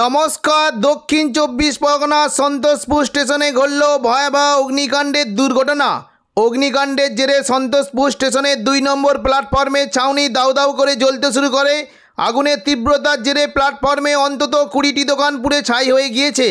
নমস্কার দক্ষিণ চব্বিশ পরগনা সন্তোষপুর স্টেশনে ঘটল ভয়াবহ অগ্নিকাণ্ডের দুর্ঘটনা অগ্নিকাণ্ডের জেরে সন্তোষপুর স্টেশনের দুই নম্বর প্ল্যাটফর্মে ছাউনি দাউ দাউ করে জ্বলতে শুরু করে আগুনের তীব্রতার জেরে প্ল্যাটফর্মে অন্তত কুড়িটি দোকান পুড়ে ছাই হয়ে গিয়েছে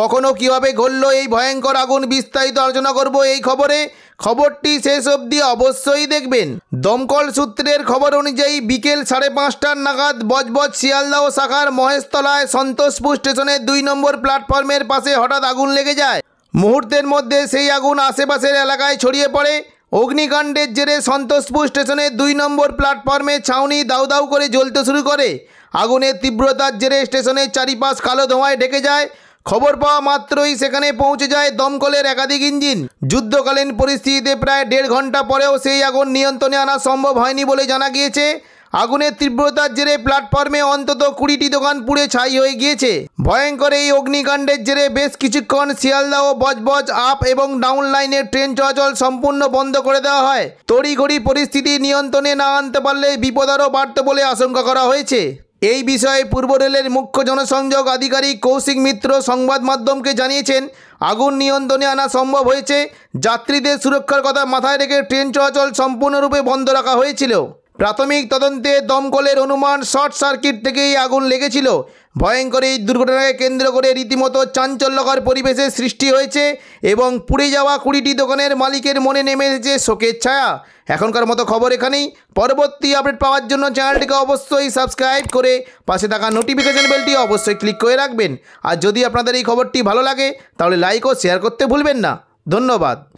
কখনো কিভাবে ঘটল এই ভয়ঙ্কর আগুন বিস্তারিত আলোচনা করব এই খবরে খবরটি শেষ অবধি অবশ্যই দেখবেন দমকল সূত্রের খবর অনুযায়ী বিকেল সাড়ে পাঁচটার নাগাদ বজবজ শিয়ালদাহ শাখার মহেশতলায় সন্তোষপুর স্টেশনের দুই নম্বর প্ল্যাটফর্মের পাশে হঠাৎ আগুন লেগে যায় মুহূর্তের মধ্যে সেই আগুন আশেপাশের এলাকায় ছড়িয়ে পড়ে অগ্নিকাণ্ডের জেরে সন্তোষপুর স্টেশনের দুই নম্বর প্ল্যাটফর্মে ছাউনি দাউ দাউ করে জ্বলতে শুরু করে আগুনের তীব্রতার জেরে স্টেশনের চারিপাশ কালো ধোঁয়ায় ঢেকে যায় খবর পাওয়া মাত্রই সেখানে পৌঁছে যায় দমকলের একাধিক ইঞ্জিন যুদ্ধকালীন পরিস্থিতিতে প্রায় দেড় ঘন্টা পরেও সেই আগুন নিয়ন্ত্রণে আনা সম্ভব হয়নি বলে জানা গিয়েছে আগুনের তীব্রতার জেরে প্ল্যাটফর্মে অন্তত কুড়িটি দোকান পুড়ে ছাই হয়ে গিয়েছে ভয়ঙ্কর এই অগ্নিকাণ্ডের জেরে বেশ কিছুক্ষণ শিয়ালদা ও বজবজ আপ এবং ডাউন লাইনের ট্রেন চলাচল সম্পূর্ণ বন্ধ করে দেওয়া হয় তড়িঘড়ি পরিস্থিতি নিয়ন্ত্রণে না আনতে পারলে বিপদ আরও বাড়ত বলে আশঙ্কা করা হয়েছে এই বিষয়ে পূর্ব রেলের মুখ্য জনসংযোগ আধিকারিক কৌশিক মিত্র সংবাদ মাধ্যমকে জানিয়েছেন আগুন নিয়ন্ত্রণে আনা সম্ভব হয়েছে যাত্রীদের সুরক্ষার কথা মাথায় রেখে ট্রেন চলাচল সম্পূর্ণরূপে বন্ধ রাখা হয়েছিল প্রাথমিক তদন্তে দমকলের অনুমান শর্ট সার্কিট থেকেই আগুন লেগেছিল ভয়ঙ্কর এই দুর্ঘটনাকে কেন্দ্র করে রীতিমতো চাঞ্চল্যকর পরিবেশের সৃষ্টি হয়েছে এবং পুড়ে যাওয়া কুড়িটি দোকানের মালিকের মনে নেমে এসেছে শোকের ছায়া এখনকার মতো খবর এখানেই পরবর্তী আপডেট পাওয়ার জন্য চ্যানেলটিকে অবশ্যই সাবস্ক্রাইব করে পাশে থাকা নোটিফিকেশান বেলটি অবশ্যই ক্লিক করে রাখবেন আর যদি আপনাদের এই খবরটি ভালো লাগে তাহলে লাইক ও শেয়ার করতে ভুলবেন না ধন্যবাদ